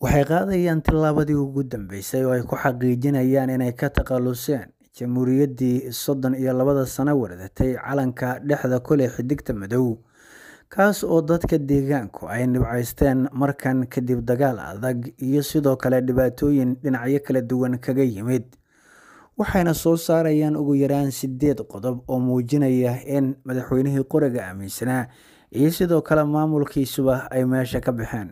Waxay qaadayaan tillaabadii ugu dambeysay oo ay ku xaqiijinayaan inay ka takhaluseen Jamhuuriyaddii soddon iyo labada sano wardatay calanka dhexda koley xidigta madow, kaas oo dadka deegaanku ay nibcaysteen markan kadib dagaal adag iyo sidoo kale dhibaatooyin dhinacyo kala duwan kaga yimid, waxayna soo saarayaan ugu yaraan sideed qodob oo muujinaya in madaxweynihii qoriga aaminsanaa iyo sidoo kale maamulkiisuba ay meesha ka baxeen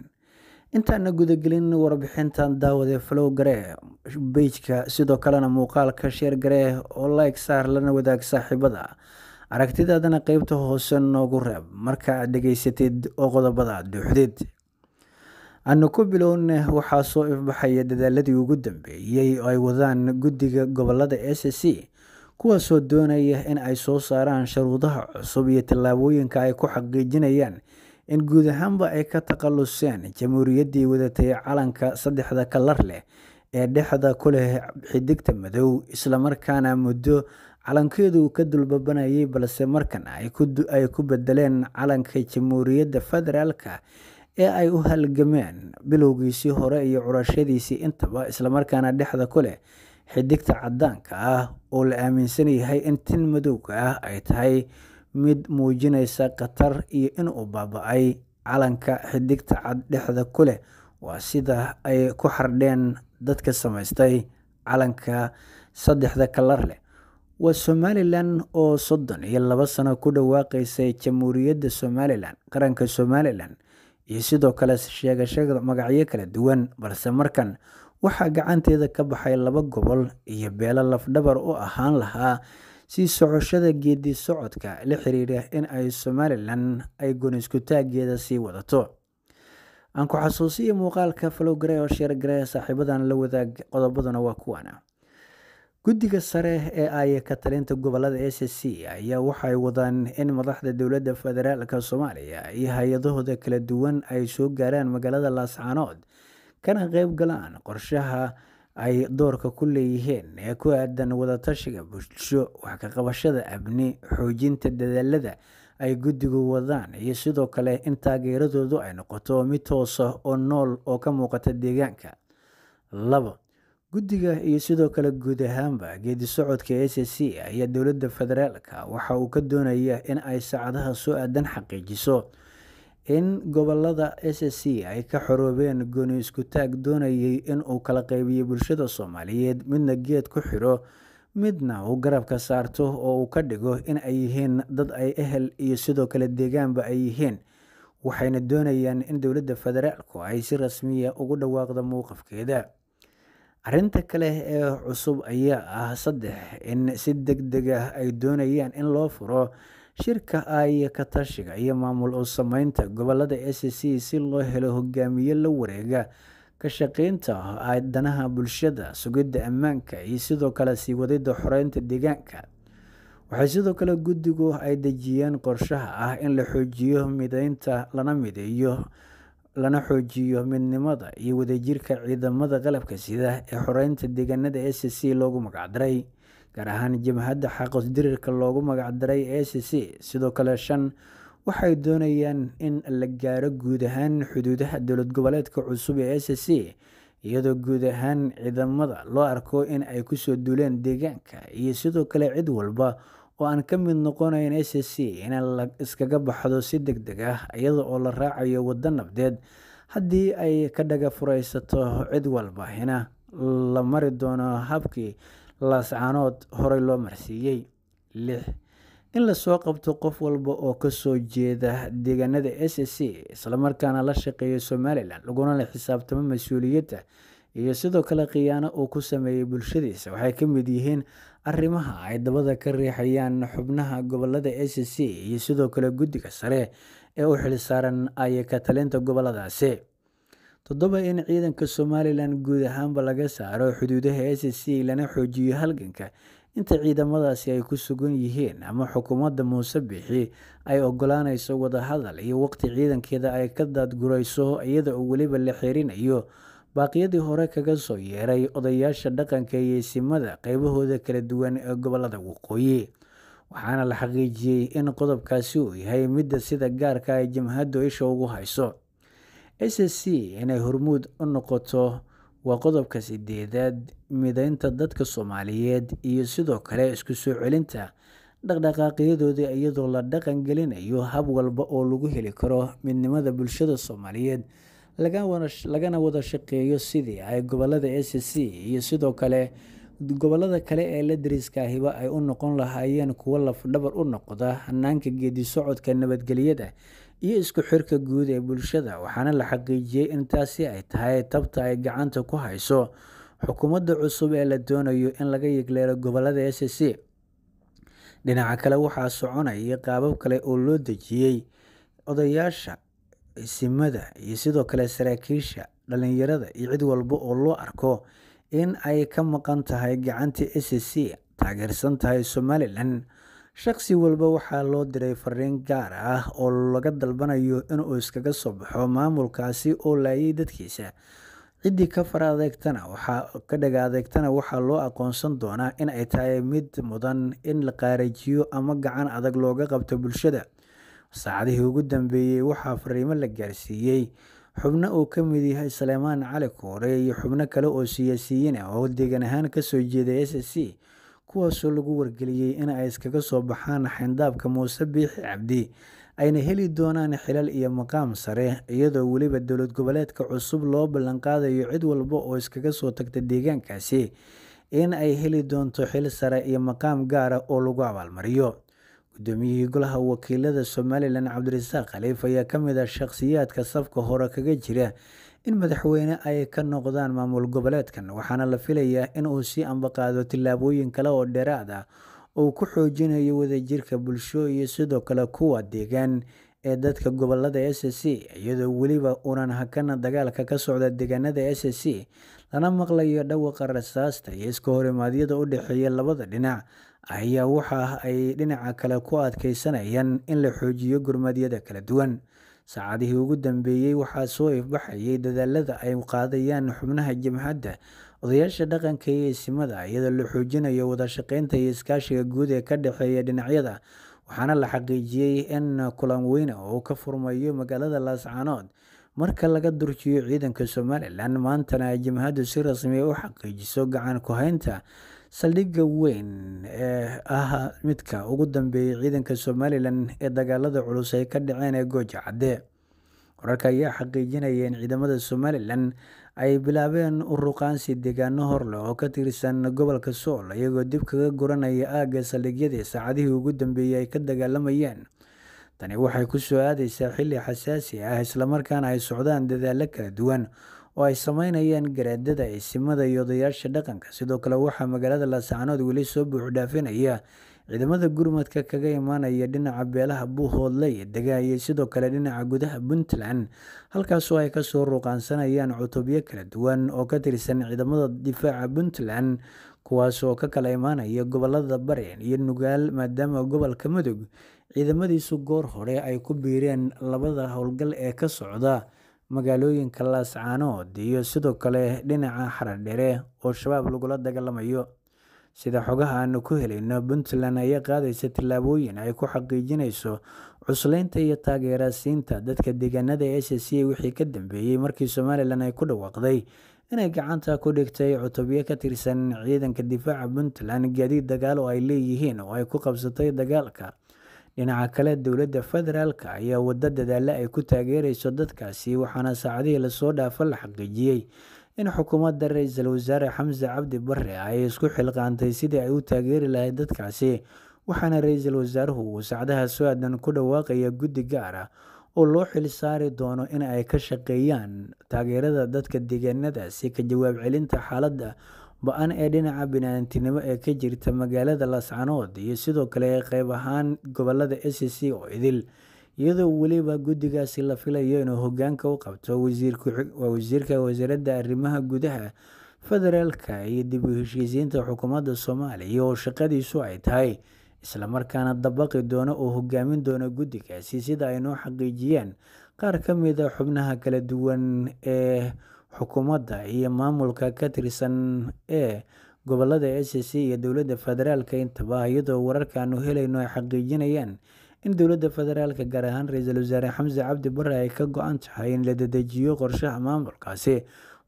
intaana gudagelin warbixintan daawade flow garee bejka sidoo kalena muuqaalka sheer garee oo like saar lana wadaag saaxiibada aragtidaadana qeybta hoose noogu reeb marka aad dhegaysatid oo qodobada duuxdid aanu ku bilown waxaa soo ifbaxaya dadaaladii ugu dambeeyey oo ay wadaan guddiga gobolada s c kuwaasoo doonaya in ay soo saaraan sharuudaha cusub iyo tallaabooyinka ay ku xaqiijinayaan in guud ahaanba ay ka takhaluseen jamhuuriyaddii wadatay calanka saddexda kalar leh ee dhexda ku leh xidigta madow islamarkaana muddo calankeedu ka dulbabanayay balse markan ay ku bedeleen calanka jamhuuriyadda federaalka ee ay u halgameen bilowgiisii hore iyo curashadiisii intaba islamarkaana dhexda ku leh xidigta caddaanka ah oo la aaminsan yahay in tin madowga ah ay tahay mid muujinaysa khatar iyo inuu baaba'ay calanka xidigta cad dhexda ku leh waa sida ay ku xardheen dadka samaystay calanka saddexda kalar leh waa somalilan oo soddon iyo laba sano ku dhawaaqaysay jamhuuriyadda somalilan qaranka somalilan iyo sidoo kale sheegashada magacyo kala duwan balse markan waxaa gacanteeda ka baxay laba gobol iyo beelo lafdhabar u ahaan lahaa sii socoshada geedi socodka la xiriira in ay somalilan ay gooniskutaaggeeda sii wadato aan ku xasuusiya muuqaalka falow oo sheer garey saaxiibadan la wadaag qodobaduna waa kuwana guddiga sare ee ay ka talinta gobolada a c c ayaa waxay wadaan in madaxda dowladda federaalka soomaaliya iyo hay-adahooda kala duwan ay soo gaaraan magaalada laascaanood kana qeyb galaan qorshaha ay doorka ku leeyihiin ee ku aadan wadatashiga bulsho wax ka qabashada amni xoojinta dadaalada ay guddigu wadaan iyo sidoo kale in taageeradoodu ay noqoto mid toosa ah oo nool oo ka muuqata deegaanka labo guddiga iyo sidoo kale guud ahaanba geedi socodka s c ayaa dowladda federaalka waxa uu ka doonayaa in ay saacadaha soo aadan xaqiijiso in gobolada c ay ka xoroobeen gooni iskutaag doonayay in uu kala qaybiyo bulshada Soomaaliyeed midna geed ku xiro midna uu garabka saarto oo uu ka dhigo in ay yihiin dad ay ehel iyo sidoo kale deegaanba ay yihiin waxayna doonayaan in dowladda federaalku ay si rasmiya ugu dhawaaqdo mowqifkeeda arrinta kale ee cusub ayaa ah saddex in si deg deg ah ay doonayaan in loo furo shirka ah katashiga iyo maamul u samaynta gobolada s c si loo helo hogaamiye la wareega ka shaqaynta danaha bulshada sugidda ammaanka iyo sidoo kale sii wadida xoreynta deegaanka waxay sidoo kale guddigu ay dejiyeen qorshaha ah in la xoojiyo mideynta lana mideeyo lana xoojiyo midnimada iyo wadajirka ciidamada qalabka sida ee xoreynta deegaanada SAC loogu magacdaray gaar ahaan jabhadda dirirka loogu magacdaray a c c sidoo kale shan waxay doonayaan in la gaaro guud ahaan xuduudaha dowlad goboleedka cusub ee a c c iyadoo guud ahaan ciidamada loo arko in ay kusoo duuleen deegaanka iyo sidoo kale cid walba oo aan ka mid noqonayn a c c inay iskaga baxdo si deg deg ah iyada oo la raacayo waddo nabdeed haddii ay ka dhaga furaysato cid walba ina la mari doono habkii laascaanood horey loo marsiiyey lix in lasoo qabto qof walba oo kasoo jeeda deegaanada s c islamarkaana la shaqeeya somalilan laguna la xisaabtamo mas-uuliyadda iyo sidoo kale khiyaano uu ku sameeyey bulshadiisa waxay ka mid yihiin arrimaha ay dabada ka riixayaan xubnaha gobolada s c iyo sidoo kale guddiga sare ee u xilsaaran ayaka talinta goboladaasi toddoba in ciidanka somalilan guud ahaanba laga saaro xuduudaha s c lana xoojiyo halganka inta ciidamadaasi ay ku sugan yihiin ama xukuumadda muuse bixi ay ogolaanayso wadahadal iyo waqti ciidankeeda ay ka daadgurayso iyada oo weliba la xirinayo baaqiyadii hore kaga soo yeeray odayaasha dhaqanka iyo simada qeybahooda kala duwan ee gobolada waqooyi waxaana la xaqiijiyey in qodobkaasi uu yahay midda sida gaarka ay jamhaddu isha ugu hayso s s inay hormuud u noqoto waa qodobka sideedaad midaynta dadka soomaaliyeed iyo sidoo kale isku soo celinta dhaqdhaqaaqyadooda iyadoo la dhaqan gelinayo hab walba oo lagu heli karo midnimada bulshada soomaaliyeed lagana wada shaqeeyo sidii ay gobolada s s c iyo sidoo kale gobolada kale ee la dariiskaahiba ay u noqon lahaayeen kuwo lafdhabar u noqda hanaanka geedi socodka nabadgelyada iyo isku xirka guud ee bulshada waxaana la xaqiijiyey in taasi ay tahay tabta ay gacanta ku hayso xukuumadda cusub ee la doonayo in laga yegleero gobolada s c dhinaca kale waxaa soconaya qaabab kale oo loo dejiyey odayaasha simada iyo sidoo kale saraakiisha dhallinyarada iyo cid walba oo loo arko in ay ka maqan tahay gacanta s c taageersan tahay somalilan Shaqsi walba waxaa loo diray fariin gaar ah oo laga dalbanayo in uu iskaga soo baxo maamulkaasi oo laayay dadkiisa. Ciddii ka fara adeegtana waxaa loo aqoonsan doonaa in ay tahay mid mudan in la qaarijiyo ama gacan adag looga qabto bulshada. Saacadihii ugu dambeeyey waxaa fariimo la gaarsiiyey xubno uu ka mid yahay Salmaan Cali Kuure iyo xubno kale oo siyaasiyiin ah oo deegan ahaan ka soo jeeda SSC kuwaasoo lagu wargeliyey in ay iskaga soo baxaan xindaabka muuse biixi cabdi ayna heli doonaan xilal iyo maqaam sare iyadoo weliba dowlad goboleedka cusub loo ballanqaadayo cid walba oo iskaga soo tagta deegaankaasi in ay heli doonto xil sare iyo maqaam gaara ah oo lagu abaalmariyo gudoomiyihii golaha wakiilada somalilan cabdirasaaq khaliif ayaa ka mid ah shakhsiyaadka safka hore kaga jira in madaxweyne ay ka noqdaan maamul goboleedkan waxaana la filayaa in uu sii ambaqaado tillaabooyin kale oo dheeraad ah uu ku xoojinayo wadajirka bulsho iyo sidoo kale kuwa deegaan ee dadka gobolada s c iyadoo weliba unan hakana dagaalka ka socda deegaanada s c lana maqlayo dhawaqa rasaasta iyo iska horimaadyada u dhexeeya labada dhinac ayaa waxa ay dhinaca kale ku adkeysanayaan in la xoojiyo gurmadyada kala duwan Saacadihii ugu dambeeyey waxaa soo ifbaxayay dadaalada ay qaadayaan xubnaha jabhadda, odayaasha dhaqanka iyo isimada, iyadoo la xoojinayo wada shaqeynta iyo iskaashiga guud ee ka dhexeeya dhinacyada, waxaana la xaqiijiyey in kulan weyne oo ka furmayo magaalada Laascaanood marka laga durjiyo ciidanka somalilan maantana ay jamhaddu si rasmiya ah u xaqiijiso gacan ku haynta saldhigga weyn ee ah midka ugu dambeeyay ciidanka somalilan ee dagaalada culus ay ka dhaceen ee gooja cadde wararka ayaa xaqiijinaya in ciidamada somalilan ay bilaabeen uruqaansi deegaano horleh oo ka tirsan gobolka sool iyagoo dib kaga guranaya aagga saldhigyadii saacadihii ugu dambeeyey ay ka dagaalamayeen Tani waxay ku soo aadaysaa xilli xasaasi ah islamarkaana ay socdaan dadaallo kala duwan oo ay samaynayaan garaadada eesimada iyo odayaasha dhaqanka sidoo kale waxaa magaalada laasacanood weli soo buuxdhaafinaya ciidamada gurmadka kaga imaanaya dhinaca beelaha buuhoodle ee dega iyo sidoo kale dhinaca gudaha puntland halkaasoo ay kasoo ruuqaansanayaan cutubyo kala duwan oo ka tirsan ciidamada difaaca puntland kuwaas oo ka kala imaanaya gobolada bareen iyo nugaal maadaama gobolka mudug ciidamadiisu goor hore ay ku biireen labada howlgal ee ka socda magaalooyinka laascaanood iyo sidoo kale dhinaca xaradhere oo shabaab lagula dagaalamayo sida xogaha aanu ku helayno puntland ayaa qaadaysa tallaabooyin ay ku xaqiijinayso cusleynta iyo taageeraasiinta dadka deegaanada s c wixii ka dambeeyey markii somalilan ay ku dhawaaqday inay gacanta ku dhigtay cutubyo ka tirsan ciidanka difaaca puntland gaadiid dagaal oo ay leeyihiin oo ay ku qabsatay dagaalka Dhinaca kale, dowladda federaalka ayaa waddo dadaalle ay ku taageerayso dadkaasi waxaana saacadihii lasoo dhaafo la xaqiijiyey in xukuumadda ra-iisul wasaare xamse cabdi bare ay isku xilqaantay sidii ay u taageeri lahayd dadkaasi waxaana ra-iisul wasaaruhu uu sacdaha so-aadan ku dhawaaqaya guddi gaar ah oo loo xil saari doono in ay ka shaqeeyaan taageerada dadka deegaanadaasi ka jawaab celinta xaaladda ba-an ee dhinaca binaantinimo ee ka jirta magaalada lascanood iyo sidoo kale qeyb ahaan gobollada SSC oo idil, iyadoo weliba guddigaasi la filayo inuu hogaanka u qabto Wasiirka Wasaaradda Arrimaha Gudaha Federaalka iyo dib u heshiisiinta xukuumadda Soomaaliya oo shaqadiisu ay tahay, isla markaana dabaqi doona oo hogaamin doona guddigaasi sida ay noo xaqiijiyeen qaar ka mid ah xubnaha kala duwan ee xukuumadda iyo maamulka ka tirsan ee gobolada SAC iyo dowladda federaalka intaba iyadoo wararkaanu helayno ay xaqiijinayaan in dowladda federaalk gaar ahaan ra-iisul wasaare xamse cabdi bare ay ka go-an tahay in la dedejiyo qorshaha maamulkaasi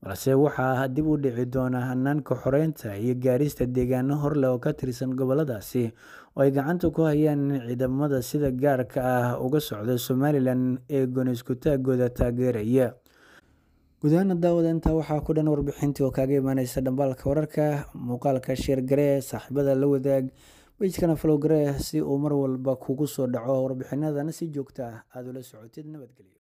balse waxaa dib u dhici doona hanaanka xoreynta iyo gaarista deegaano horleh oo ka tirsan goboladaasi oo ay gacanta ku hayaan in ciidamada sida gaarka ah uga socda somalilan ee gooniskutaagooda taageeraya gudahaan daawada intaa waxaa ku dhan warbixintii oo kaaga imaaneysa dhambaalka wararka muuqaalka sheer garee saaxiibada la wadaag bejkana falow garee si uu mar walba kugu soo dhaco warbixinadana si joogta ah aada ula socotid nabadgelyo